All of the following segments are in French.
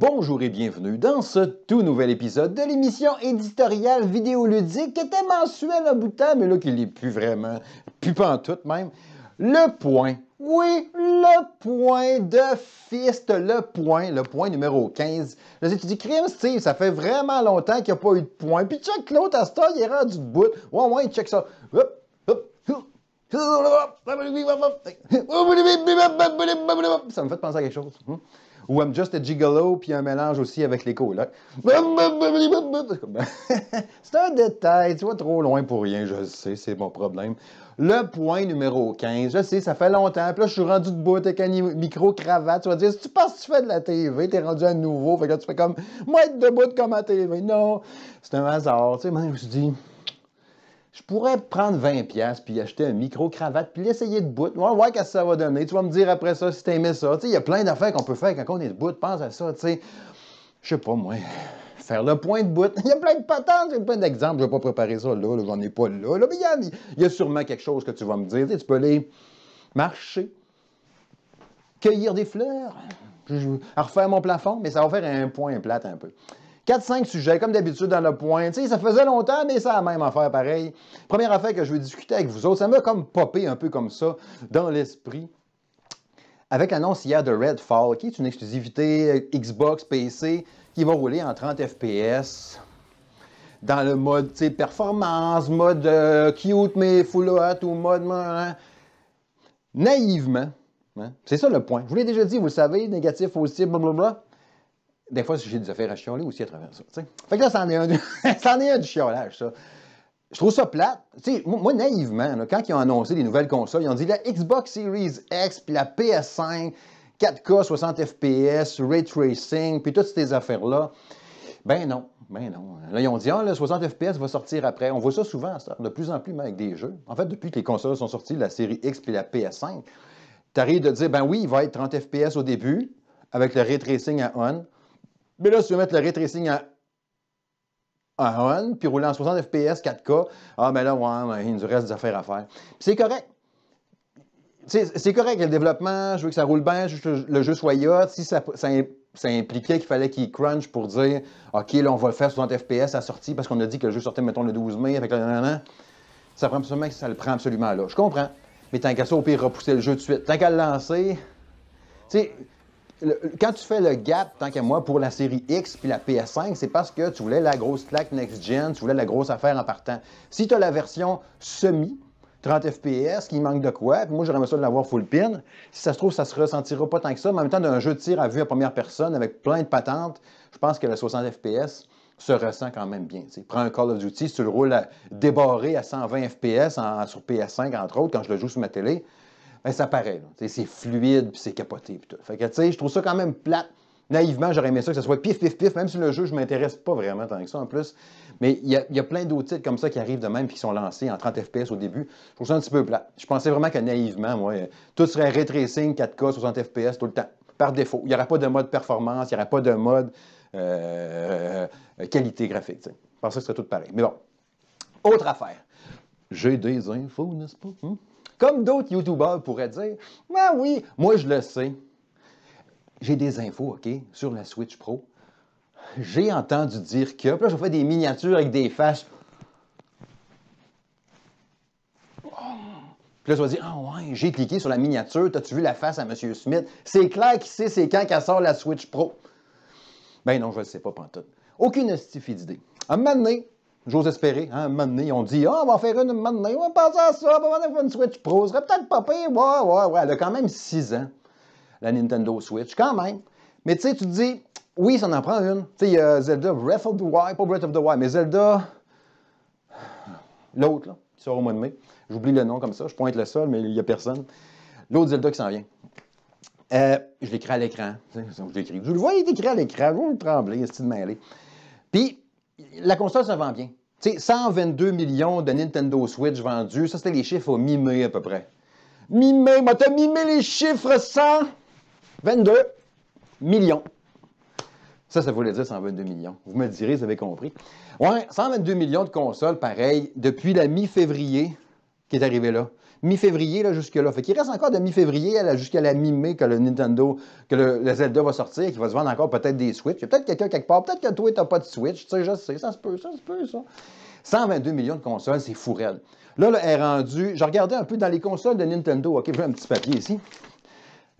Bonjour et bienvenue dans ce tout nouvel épisode de l'émission éditoriale vidéoludique qui était mensuelle un bout de temps, mais là qu'il n'est plus vraiment, plus pas en tout même. Le point. Oui, le point de fist, le point, le point numéro 15. Les tu dis, crime, Steve, ça fait vraiment longtemps qu'il n'y a pas eu de point. Puis check l'autre à ce il est rendu de bout. Ouais, ouais, check ça. Ça me fait penser à quelque chose ou I'm Just a Gigolo, puis un mélange aussi avec les colocs. c'est un détail, tu vas trop loin pour rien, je sais, c'est mon problème. Le point numéro 15, je sais, ça fait longtemps, là, je suis rendu debout avec un micro-cravate, tu vas dire, si tu penses que tu fais de la TV, t'es rendu à nouveau, fait que tu fais comme, moi, être debout comme à TV. Non, c'est un hasard, tu sais, moi, je me suis dit je pourrais prendre 20$ puis acheter un micro-cravate puis l'essayer de bout. On va voir qu'est-ce que ça va donner. Tu vas me dire après ça si t'aimais ça. il y a plein d'affaires qu'on peut faire quand on est de bout. Pense à ça, tu sais. Je sais pas, moi. Faire le point de bout. Il y a plein de patentes, j'ai plein d'exemples. Je vais pas préparer ça là, j'en ai pas là. mais il y, a sûrement quelque chose que tu vas me dire. Tu, peux aller marcher, cueillir des fleurs, je, refaire mon plafond, mais ça va faire un point plate un peu. 4-5 sujets, comme d'habitude, dans le point. ça faisait longtemps, mais ça a même affaire pareil. Première affaire que je vais discuter avec vous autres, ça m'a comme popé un peu comme ça dans l'esprit. Avec l'annonce hier de Redfall, qui est une exclusivité euh, Xbox, PC, qui va rouler en 30 FPS dans le mode performance, mode euh, cute mais full hot ou mode. Hein, hein. naïvement, hein, c'est ça le point. Je vous l'ai déjà dit, vous le savez, négatif, positif, blablabla des fois, j'ai des affaires à chioler aussi à travers ça. Fait que là, c'en est, est, un du chiolage, ça. Je trouve ça plate. sais, moi, naïvement, quand ils ont annoncé les nouvelles consoles, ils ont dit la Xbox Series X, puis la PS5, 4K, 60 FPS, Ray Tracing, puis toutes ces affaires-là. Ben non, ben non. Là, ils ont dit, ah, le 60 FPS va sortir après. On voit ça souvent, ça, de plus en plus, même avec des jeux. En fait, depuis que les consoles sont sorties, la série X puis la PS5, t'arrives de dire, ben oui, il va être 30 FPS au début, avec le Ray Tracing à on. Mais là, si tu veux mettre le ray à on, puis rouler en 60 FPS, 4K, ah, mais là, ouais, il nous reste des affaires à faire. c'est correct. C'est correct, le développement, je veux que ça roule bien, je que le jeu soit yacht. Si ça, impliquait qu'il fallait qu'il crunch pour dire, OK, là, on va le faire 60 FPS à sortie parce qu'on a dit que le jeu sortait, mettons, le 12 mai, avec le Ça prend absolument, ça le prend absolument là. Je comprends. Mais tant qu'à ça, au pire, repousser le jeu de suite. Tant qu'à le lancer, tu sais, quand tu fais le gap, tant qu'à moi, pour la série X puis la PS5, c'est parce que tu voulais la grosse claque next-gen, tu voulais la grosse affaire en partant. Si tu as la version semi, 30 FPS, qui manque de quoi, puis moi j'aurais aimé ça de l'avoir full pin. Si ça se trouve, ça se ressentira pas tant que ça, mais en même temps, d'un jeu de tir à vue en première personne avec plein de patentes, je pense que la 60 FPS se ressent quand même bien. Tu Prends un Call of Duty, si tu le roules à à 120 FPS sur PS5, entre autres, quand je le joue sur ma télé, ben, ça paraît. C'est fluide, puis c'est capoté, tout. Fait que, tu sais, je trouve ça quand même plate. Naïvement, j'aurais aimé ça que ça soit pif, pif, pif, même si le jeu, je m'intéresse pas vraiment tant que ça en plus. Mais il y a, plein d'autres titres comme ça qui arrivent de même qui sont lancés en 30 FPS au début. Je trouve ça un petit peu plat. Je pensais vraiment que naïvement, moi, tout serait ray 4K, 60 FPS tout le temps, par défaut. Il n'y aura pas de mode performance, il n'y aura pas de mode euh, euh, qualité graphique. Je pensais que ce serait tout pareil. Mais bon, autre affaire. J'ai des infos, n'est-ce pas? Hmm? Comme d'autres YouTubeurs pourraient dire, ben oui, moi je le sais. J'ai des infos, OK, sur la Switch Pro. J'ai entendu dire que. Puis là, je fais des miniatures avec des faces. Puis là, je vais dire, ah ouais, j'ai cliqué sur la miniature, t'as-tu vu la face à M. Smith? C'est clair qu'il sait c'est quand qu'elle sort la Switch Pro. Ben non, je ne sais pas, pantoute. Aucune stupide d'idée. À un moment donné, J'ose espérer, hein, un moment donné, on dit, ah, on va faire une, un moment donné, on va passer à ça, on va faire une Switch Pro, serait peut-être pas pire, ouais, ouais, ouais. Elle a quand même 6 ans, la Nintendo Switch, quand même. Mais tu sais, tu te dis, oui, ça en prend une. Tu sais, il y a Zelda Breath of the Wild, pas Breath of the Wild, mais Zelda, l'autre, là, qui sort au mois de mai. J'oublie le nom comme ça, je pointe le sol, mais il n'y a personne. L'autre Zelda qui s'en vient. Euh, je l'écris à l'écran. Je l'écris. Je le vois, il est écrit à l'écran. Vous vais le trembler, c'est de mêlée. Puis, la console se vend bien. sais, 122 millions de Nintendo Switch vendus, ça c'était les chiffres au mi-mai à peu près. Mi-mai, moi t'as mimé les chiffres 122 millions. Ça, ça voulait dire 122 millions. Vous me direz, vous avez compris. Ouais, 122 millions de consoles, pareil, depuis la mi-février qui est arrivé là mi-février là, jusque-là. Fait qu'il reste encore de mi-février jusqu'à la mi-mai que le Nintendo, que le, Zelda va sortir, qu'il va se vendre encore peut-être des Switch. Il y a peut-être quelqu'un quelque part, peut-être que toi, t'as pas de Switch, tu sais, je sais, ça se peut, ça se peut, ça. 122 millions de consoles, c'est fourrel. Là, là, elle est rendue. Je regardais un peu dans les consoles de Nintendo. OK, j'ai un petit papier ici.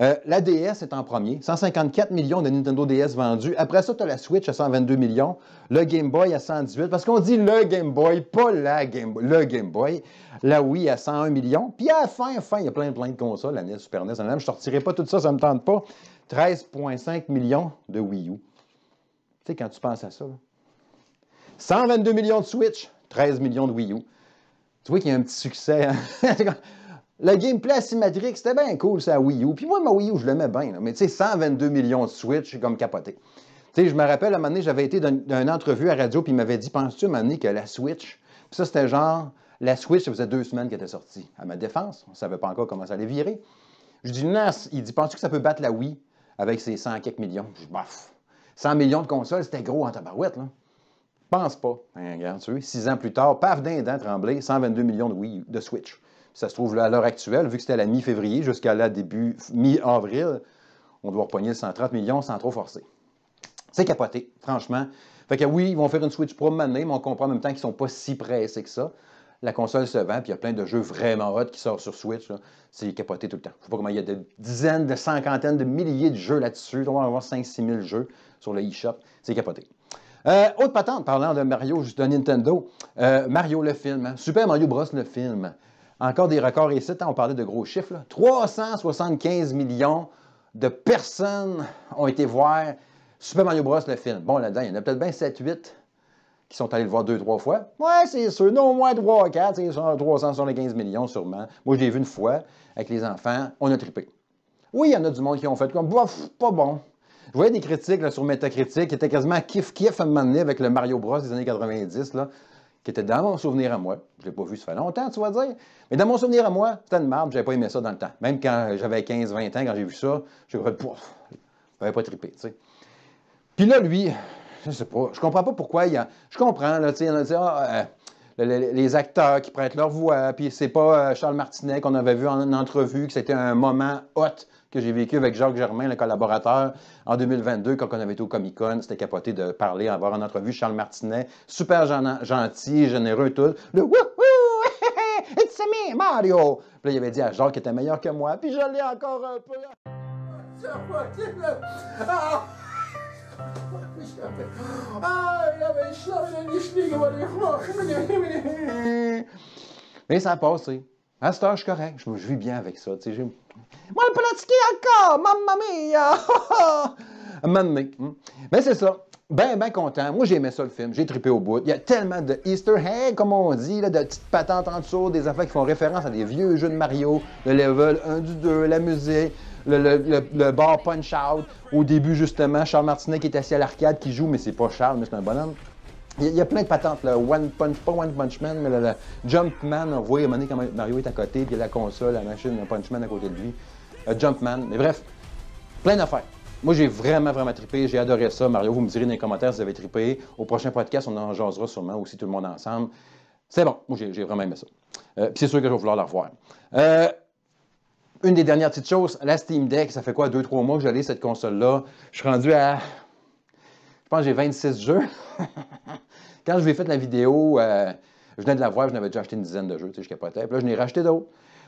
Euh, la DS est en premier, 154 millions de Nintendo DS vendus. Après ça, tu as la Switch à 122 millions, le Game Boy à 118, parce qu'on dit le Game Boy, pas la Game Boy, le Game Boy, la Wii à 101 millions. Puis à la fin, fin, il y a plein, plein de consoles, la NES, Super NES, Je ne sortirai pas tout ça, ça ne me tente pas. 13,5 millions de Wii U. Tu sais, quand tu penses à ça, 122 millions de Switch, 13 millions de Wii U. Tu vois qu'il y a un petit succès. Hein? Le gameplay asymétrique, c'était bien cool, ça, Wii U. Puis moi, ma Wii U, je l'aimais bien. Mais tu sais, 122 millions de Switch, c'est comme capoté. Tu sais, je me rappelle, à un moment donné, j'avais été dans une entrevue à radio, puis il m'avait dit Penses-tu, à un moment donné, que la Switch. Puis ça, c'était genre. La Switch, ça faisait deux semaines qu'elle était sortie. À ma défense, on ne savait pas encore comment ça allait virer. Je dis Non, il dit Penses-tu que ça peut battre la Wii avec ses 100 quelques millions Je dis Baf 100 millions de consoles, c'était gros en tabarouette, là. Pense pas. Hein, regarde, tu six ans plus tard, paf, dent tremblé, 122 millions de, Wii, de Switch. Ça se trouve, là, à l'heure actuelle, vu que c'était à la mi-février jusqu'à la début mi-avril, on doit repogner 130 millions sans trop forcer. C'est capoté, franchement. Fait que oui, ils vont faire une Switch Pro maintenant, mais on comprend en même temps qu'ils ne sont pas si pressés que ça. La console se vend, puis il y a plein de jeux vraiment hot qui sortent sur Switch. C'est capoté tout le temps. Je sais pas comment il y a des dizaines, de cinquantaines, de milliers de jeux là-dessus. On va avoir 5-6 000 jeux sur le eShop. C'est capoté. Euh, autre patente, parlant de Mario, juste de Nintendo, euh, Mario le film, hein. Super Mario Bros le film. Encore des records ici, on parlait de gros chiffres. 375 millions de personnes ont été voir Super Mario Bros. le film. Bon, là-dedans, il y en a peut-être bien 7-8 qui sont allés le voir deux, trois fois. Ouais, c'est sûr. Non, moins trois, 4 c'est 375 millions sûrement. Moi, je l'ai vu une fois avec les enfants. On a trippé. Oui, il y en a du monde qui ont fait comme, bof, pas bon. Je voyais des critiques là, sur Metacritic qui étaient quasiment kiff-kiff à un moment donné avec le Mario Bros. des années 90. Là qui était dans mon souvenir à moi. Je ne l'ai pas vu, ça fait longtemps, tu vas dire. Mais dans mon souvenir à moi, c'était une marde, je n'avais pas aimé ça dans le temps. Même quand j'avais 15, 20 ans, quand j'ai vu ça, je n'avais pas trippé, tu sais. Puis là, lui, je sais pas, je comprends pas pourquoi il a. Je comprends, là, tu sais, il a dit, ah, euh, les, acteurs qui prêtent leur voix. Puis c'est pas euh, Charles Martinet qu'on avait vu en entrevue, que c'était un moment hot que j'ai vécu avec Jacques Germain, le collaborateur, en 2022, quand on avait été au Comic-Con. C'était capoté de parler, avoir en entrevue Charles Martinet. Super gentil, généreux, tout. Le wouhou! It's me, Mario! Puis là, il avait dit à Jacques qu'il était meilleur que moi, puis je l'ai encore un peu. Ah, ah, Mais ça a passé. À cette je suis correct. Je, vis bien avec ça. Moi, le pratiquer encore! Mamma mia! Mamma Mais c'est ça. Ben, ben content. Moi, j'ai aimé ça, le film. J'ai trippé au bout. Il y a tellement de Easter comme on dit, là, de petites patentes en dessous, des affaires qui font référence à des vieux jeux de Mario, le level 1 du 2, la musique le, bar Punch Out. Au début, justement, Charles Martinet qui est assis à l'arcade, qui joue, mais c'est pas Charles, mais c'est un bonhomme. Il y, a plein de patentes, le One Punch, pas One Punch Man, mais le, Jump Man, on voit à quand Mario est à côté, puis il y a la console, la machine, le Punch Man à côté de lui. Euh, Jump Man, mais bref, plein d'affaires. Moi, j'ai vraiment, vraiment trippé. J'ai adoré ça. Mario, vous me direz dans les commentaires si vous avez trippé. Au prochain podcast, on en jasera sûrement aussi tout le monde ensemble. C'est bon. Moi, j'ai vraiment aimé ça. Euh, puis c'est sûr que je vais vouloir la revoir. Euh, une des dernières petites choses, la Steam Deck, ça fait quoi, deux trois mois que j'allais cette console-là. Je suis rendu à. Je pense que j'ai 26 jeux. Quand je lui ai fait la vidéo, euh, je venais de la voir, je n'avais déjà acheté une dizaine de jeux, tu sais, je capotais. Puis là, je n'ai racheté d'autres.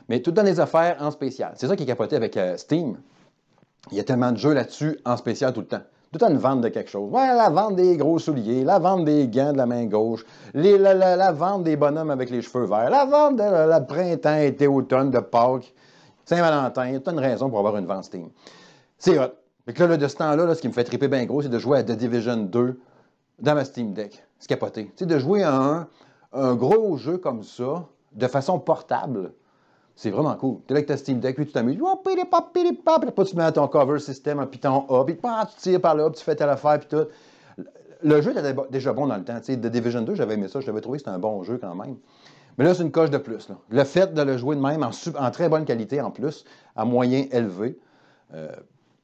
Mais tout dans les affaires en spécial. C'est ça qui est capoté avec euh, Steam. Il y a tellement de jeux là-dessus en spécial tout le temps tout le temps, une vente de quelque chose. Ouais, la vente des gros souliers, la vente des gants de la main gauche, la, vente des bonhommes avec les cheveux verts, la vente de la, printemps, été, automne, de Pâques. Saint-Valentin, t'as une raison pour avoir une vente Steam. C'est hot. Fait que là, de ce temps-là, ce qui me fait triper bien gros, c'est de jouer à The Division 2 dans ma Steam Deck. C'est capoté. Tu sais, de jouer à un, gros jeu comme ça, de façon portable, c'est vraiment cool. Tu es là avec ta Steam Deck, puis tu t'amuses. Oh, pop, pop, puis tu mets ton cover system un hein, ton A, puis tu tires par là, puis tu fais telle affaire, puis tout. Le jeu était déjà bon dans le temps. The Division 2, j'avais aimé ça, je l'avais trouvé c'était un bon jeu quand même. Mais là, c'est une coche de plus. Le fait de le jouer de même, en, très bonne qualité en plus, à moyen élevé, euh,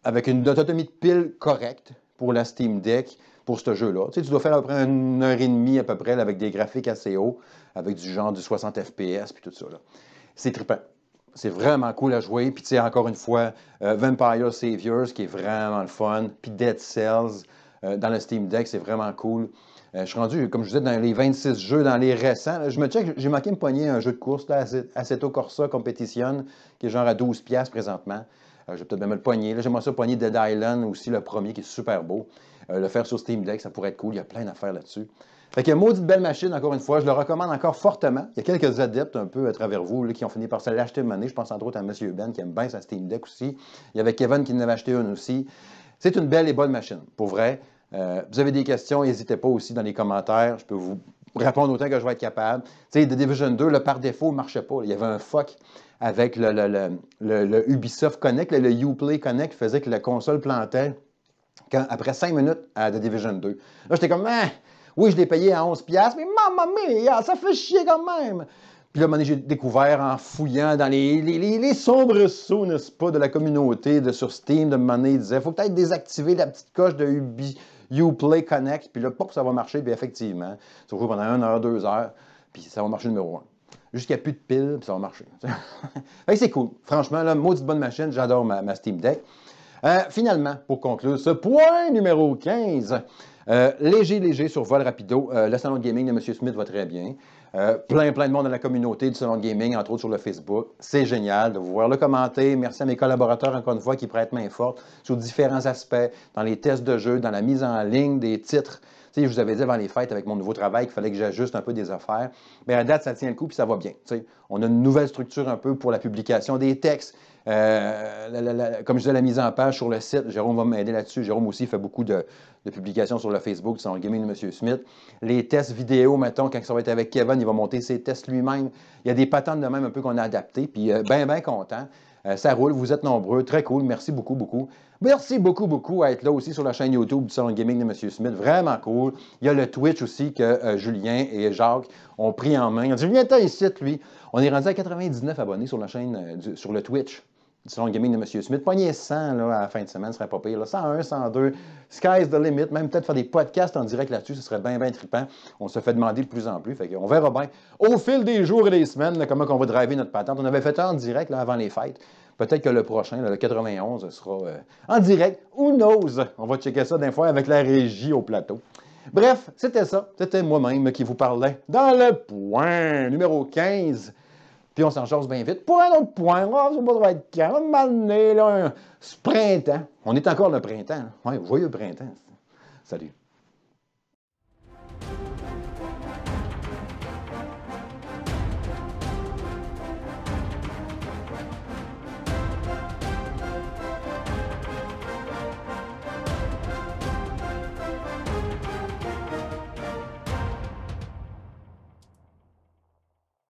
avec une autonomie de pile correcte pour la Steam Deck, pour ce jeu-là. Tu, sais, tu dois faire à peu près une heure et demie à peu près avec des graphiques assez hauts, avec du genre du 60 FPS, puis tout ça. C'est trippant. C'est vraiment cool à jouer. Puis tu sais, encore une fois, euh, Vampire Saviors, qui est vraiment le fun. Puis Dead Cells, euh, dans le Steam Deck, c'est vraiment cool. Euh, je suis rendu, comme je vous disais, dans les 26 jeux, dans les récents. je me check, j'ai manqué me poigner un jeu de course, là, Assetto Corsa Competition, qui est genre à 12$ présentement. Euh, je vais peut-être même le poigner. Là, j'aimerais ça poigner Dead Island aussi, le premier, qui est super beau. Euh, le faire sur Steam Deck, ça pourrait être cool. Il y a plein d'affaires là-dessus. Fait que maudite belle machine, encore une fois, je le recommande encore fortement. Il y a quelques adeptes un peu à travers vous qui ont fini par se l'acheter monnaie. Je pense entre autres à M. Ben qui aime bien sa Steam Deck aussi. Il y avait Kevin qui en avait acheté une aussi. C'est une belle et bonne machine, pour vrai. Euh, vous avez des questions, n'hésitez pas aussi dans les commentaires. Je peux vous répondre autant que je vais être capable. Tu sais, The Division 2, là, par défaut, ne marchait pas. Il y avait un fuck avec le, le, le, le Ubisoft Connect, le, Uplay Connect, faisait que la console plantait après 5 minutes à The Division 2. Là, j'étais comme, ah, oui, je l'ai payé à 11$, mais maman mia, ça fait chier quand même! Puis là, j'ai découvert en fouillant dans les, les, sombres sous, n'est-ce pas, de la communauté de, sur Steam, de monnaie, il disait faut peut-être désactiver la petite coche de Ubisoft You play, Connect, puis là, pop, ça va marcher, bien effectivement, ça va jouer pendant 1 heure, deux heures, puis ça va marcher numéro un. Jusqu'à plus de piles, puis ça va marcher. c'est cool. Franchement, là, maudite bonne machine, j'adore ma, Steam Deck. Euh, finalement, pour conclure ce point numéro 15, euh, léger, léger sur Vol Rapido, euh, le salon de gaming de M. Smith va très bien. Euh, plein, plein de monde dans la communauté du Salon de Gaming, entre autres sur le Facebook. C'est génial de vous voir le commenter. Merci à mes collaborateurs, encore une fois, qui prêtent main forte sur différents aspects, dans les tests de jeu dans la mise en ligne des titres. si je vous avais dit avant les fêtes, avec mon nouveau travail, qu'il fallait que j'ajuste un peu des affaires. Mais à date, ça tient le coup, puis ça va bien. on a une nouvelle structure un peu pour la publication des textes. Euh, comme je disais, la mise en page sur le site, Jérôme va m'aider là-dessus. Jérôme aussi fait beaucoup de, publications sur le Facebook sur gaming de M. Smith. Les tests vidéo, mettons, quand ça va être avec Kevin, il va monter ses tests lui-même. Il y a des patentes de même un peu qu'on a adaptées, puis euh, ben, ben content. Euh, ça roule, vous êtes nombreux, très cool, merci beaucoup, beaucoup. Merci beaucoup, beaucoup à être là aussi sur la chaîne YouTube du Salon Gaming de M. Smith. Vraiment cool. Il y a le Twitch aussi que Julien et Jacques ont pris en main. On dit Julien, t'as ici, lui. On est rendu à 99 abonnés sur la chaîne, sur le Twitch selon le gaming de M. Smith, pogner 100 là, à la fin de semaine, ce serait pas pire. 101, 102, sky's the limit. Même peut-être faire des podcasts en direct là-dessus, ce serait bien, bien trippant. On se fait demander de plus en plus. on verra bien au fil des jours et des semaines comment on va driver notre patente. On avait fait un en direct avant les fêtes. Peut-être que le prochain, le 91, sera euh, en direct. Who knows? On va checker ça d'un fois avec la régie au plateau. Bref, c'était ça. C'était moi-même qui vous parlais dans le point numéro 15 puis on s'en charge bien vite. Pour un autre point, on ça va être quand? Un là, ce printemps. On est encore le printemps. voyez hein. le joyeux printemps. Salut.